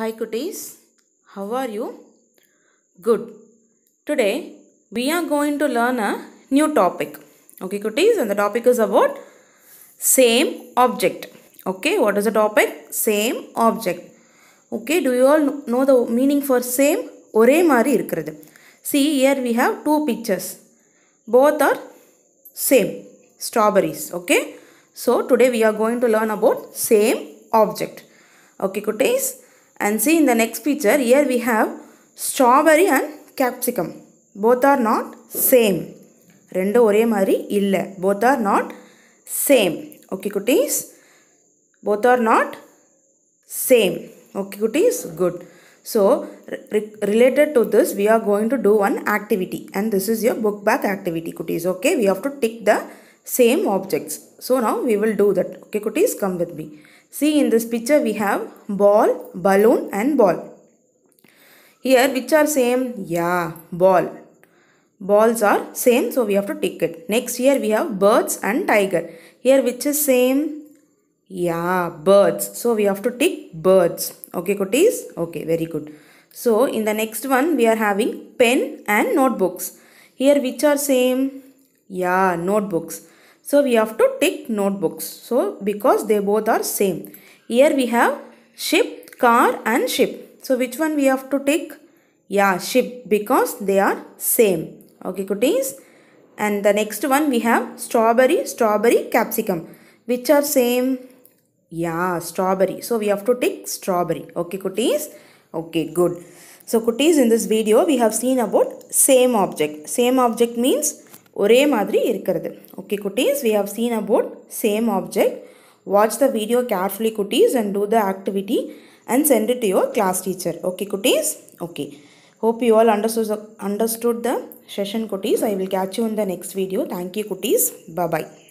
Hi cuties, how are you? Good. Today we are going to learn a new topic. Okay cuties and the topic is about same object. Okay, what is the topic? Same object. Okay, do you all know the meaning for same? ஒரே மாதிரி இருக்கிறது see here we have two pictures both are same strawberries okay so today we are going to learn about same object okay குட்டேஸ் and see in the next picture, here we have strawberry and capsicum. Both are not same. ரெண்டு ஒரே மாதிரி இல்லை Both are not same. Okay, குட்டீஸ் both are not same okay cuties good so re related to this we are going to do one activity and this is your book back activity cuties okay we have to tick the same objects so now we will do that okay cuties come with me See in this picture we have ball, balloon and ball. Here which are same? Yeah, ball. Balls are same so we have to take it. Next here we have birds and tiger. Here which is same? Yeah, birds. So we have to tick birds. Okay, cuties? Okay, very good. So in the next one we are having pen and notebooks. Here which are same? Yeah, notebooks. So we have to tick notebooks. So because they both are same. Here we have ship, car and ship. So which one we have to tick? Yeah, ship because they are same. Okay, cuties. And the next one we have strawberry, strawberry, capsicum. Which are same? Yeah, strawberry. So we have to tick strawberry. Okay, cuties. Okay, good. So cuties in this video we have seen about same object. Same object means ஒரே மாதிரி இருக்கிறது okay குட்டீஸ் we have seen about same object watch the video carefully குட்டீஸ் and do the activity and send to your class teacher okay குட்டீஸ் okay hope you all understood understood the session குட்டீஸ் I will catch you in the next video thank you குட்டீஸ் ப பாய்